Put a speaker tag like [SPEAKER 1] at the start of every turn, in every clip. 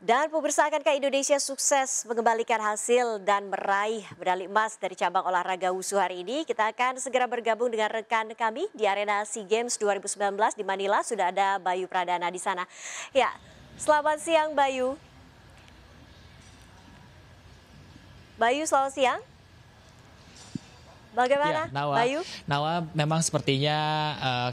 [SPEAKER 1] Dan pemirsa akankah Indonesia sukses mengembalikan hasil dan meraih medali emas dari cabang olahraga wusu hari ini? Kita akan segera bergabung dengan rekan kami di arena SEA Games 2019 di Manila. Sudah ada Bayu Pradana di sana. Ya, selamat siang Bayu. Bayu, selamat siang. Bagaimana, ya, Nawa, Bayu? Nawa, memang sepertinya uh,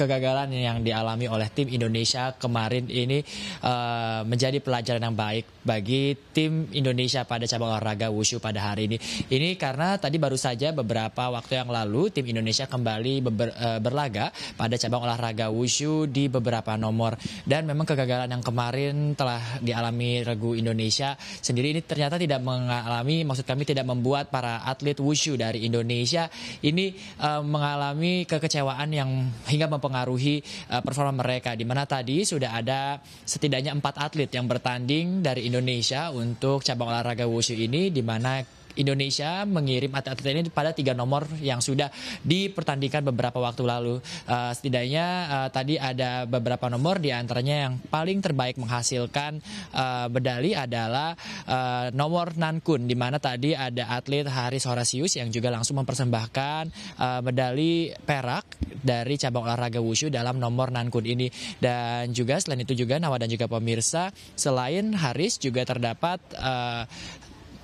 [SPEAKER 1] kegagalan yang dialami oleh tim Indonesia kemarin ini uh, menjadi pelajaran yang baik bagi tim Indonesia pada cabang olahraga wushu pada hari ini. Ini karena tadi baru saja beberapa waktu yang lalu tim Indonesia kembali beber, uh, berlaga pada cabang olahraga wushu di beberapa nomor dan memang kegagalan yang kemarin telah dialami regu Indonesia sendiri ini ternyata tidak mengalami maksud kami tidak membuat para atlet wushu dari Indonesia ini uh, mengalami kekecewaan yang hingga mempengaruhi mempengaruhi uh, performa mereka. Di mana tadi sudah ada setidaknya empat atlet yang bertanding dari Indonesia untuk cabang olahraga wushu ini, di mana Indonesia mengirim atlet-atlet ini pada tiga nomor yang sudah dipertandingkan beberapa waktu lalu. Uh, setidaknya uh, tadi ada beberapa nomor di antaranya yang paling terbaik menghasilkan uh, medali adalah uh, nomor nankun di mana tadi ada atlet Haris Horasius yang juga langsung mempersembahkan uh, medali perak dari cabang olahraga wushu dalam nomor nankun ini dan juga selain itu juga Nawa dan juga pemirsa selain Haris juga terdapat uh,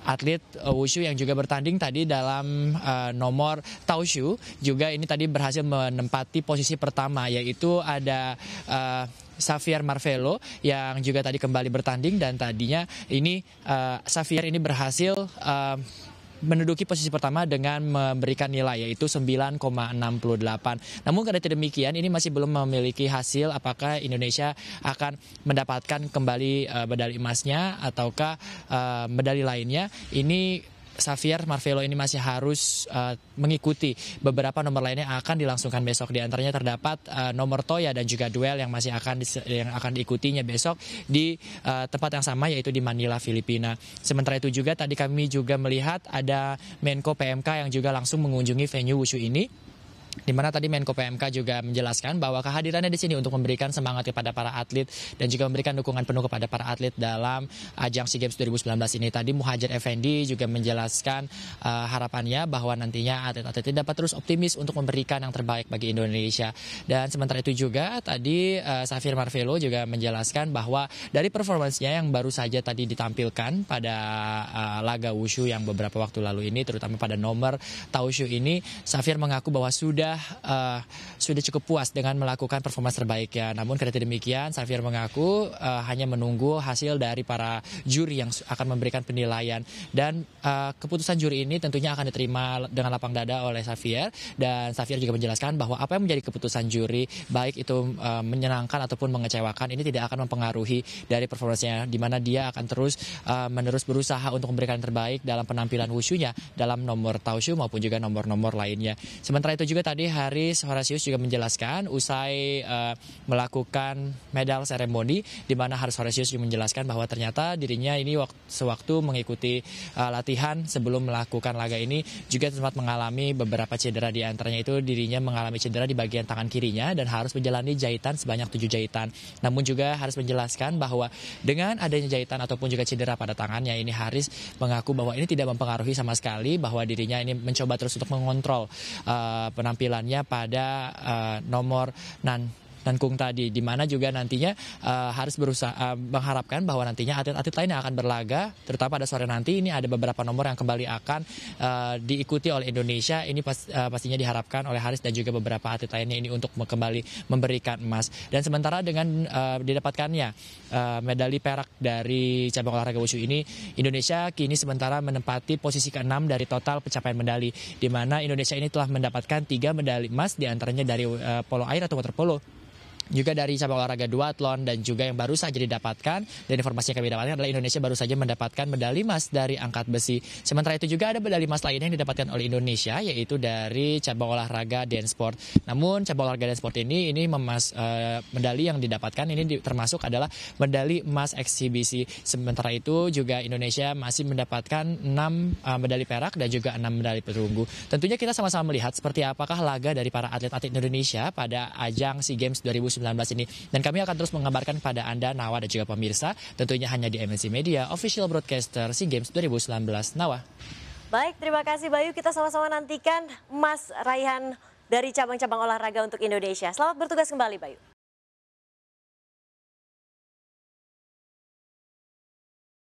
[SPEAKER 1] atlet uh, wushu yang juga bertanding tadi dalam uh, nomor taushu juga ini tadi berhasil menempati posisi pertama yaitu ada uh, Xavier Marvelo yang juga tadi kembali bertanding dan tadinya ini uh, Xavier ini berhasil uh, menduduki posisi pertama dengan memberikan nilai yaitu 9,68. Namun karena tidak demikian ini masih belum memiliki hasil apakah Indonesia akan mendapatkan kembali eh, medali emasnya ataukah eh, medali lainnya. Ini Xavier Marvelo ini masih harus uh, mengikuti beberapa nomor lainnya yang akan dilangsungkan besok. Di antaranya terdapat uh, nomor toya dan juga duel yang masih akan yang akan diikutinya besok di uh, tempat yang sama yaitu di Manila, Filipina. Sementara itu juga tadi kami juga melihat ada Menko PMK yang juga langsung mengunjungi venue wushu ini di mana tadi Menko PMK juga menjelaskan bahwa kehadirannya di sini untuk memberikan semangat kepada para atlet dan juga memberikan dukungan penuh kepada para atlet dalam uh, ajang SEA Games 2019 ini. Tadi Muhajir Effendi juga menjelaskan uh, harapannya bahwa nantinya atlet-atlet dapat terus optimis untuk memberikan yang terbaik bagi Indonesia. Dan sementara itu juga tadi uh, Safir Marvelo juga menjelaskan bahwa dari performansnya yang baru saja tadi ditampilkan pada uh, laga wushu yang beberapa waktu lalu ini terutama pada nomor taushu ini Safir mengaku bahwa sudah sudah uh, sudah cukup puas dengan melakukan performa terbaiknya. Namun karena demikian, Safir mengaku uh, hanya menunggu hasil dari para juri yang akan memberikan penilaian dan uh, keputusan juri ini tentunya akan diterima dengan lapang dada oleh Safir. dan Safir juga menjelaskan bahwa apa yang menjadi keputusan juri baik itu uh, menyenangkan ataupun mengecewakan ini tidak akan mempengaruhi dari performanya. di mana dia akan terus uh, menerus berusaha untuk memberikan yang terbaik dalam penampilan wushunya dalam nomor taushu maupun juga nomor-nomor lainnya. Sementara itu juga tadi Haris Horasius juga menjelaskan usai uh, melakukan medal seremoni di mana Haris Horasius juga menjelaskan bahwa ternyata dirinya ini sewaktu mengikuti uh, latihan sebelum melakukan laga ini juga sempat mengalami beberapa cedera di antaranya itu dirinya mengalami cedera di bagian tangan kirinya dan harus menjalani jahitan sebanyak tujuh jahitan. Namun juga harus menjelaskan bahwa dengan adanya jahitan ataupun juga cedera pada tangannya ini Haris mengaku bahwa ini tidak mempengaruhi sama sekali bahwa dirinya ini mencoba terus untuk mengontrol uh, penampilan penampilannya pada uh, nomor nan Nankung tadi, di mana juga nantinya uh, harus berusaha uh, mengharapkan bahwa nantinya atlet-atlet lain yang akan berlaga, terutama pada sore nanti ini ada beberapa nomor yang kembali akan uh, diikuti oleh Indonesia. Ini pas, uh, pastinya diharapkan oleh Haris dan juga beberapa atlet lainnya ini untuk kembali memberikan emas. Dan sementara dengan uh, didapatkannya uh, medali perak dari cabang olahraga wushu ini, Indonesia kini sementara menempati posisi ke-6 dari total pencapaian medali, di mana Indonesia ini telah mendapatkan tiga medali emas, diantaranya dari uh, polo air atau water polo, juga dari cabang olahraga duathlon dan juga yang baru saja didapatkan dan informasi yang kami dapatkan adalah Indonesia baru saja mendapatkan medali emas dari angkat besi. Sementara itu juga ada medali emas lainnya yang didapatkan oleh Indonesia yaitu dari cabang olahraga dan sport. Namun cabang olahraga dan sport ini ini memas uh, medali yang didapatkan ini di, termasuk adalah medali emas eksibisi. Sementara itu juga Indonesia masih mendapatkan 6 uh, eh, medali perak dan juga 6 medali perunggu. Tentunya kita sama-sama melihat seperti apakah laga dari para atlet-atlet Indonesia pada ajang SEA Games 2019 2019 ini. Dan kami akan terus mengabarkan pada Anda, Nawa dan juga pemirsa, tentunya hanya di MNC Media, official broadcaster SEA Games 2019. Nawa. Baik, terima kasih Bayu. Kita sama-sama nantikan Mas Raihan dari cabang-cabang olahraga untuk Indonesia. Selamat bertugas kembali Bayu.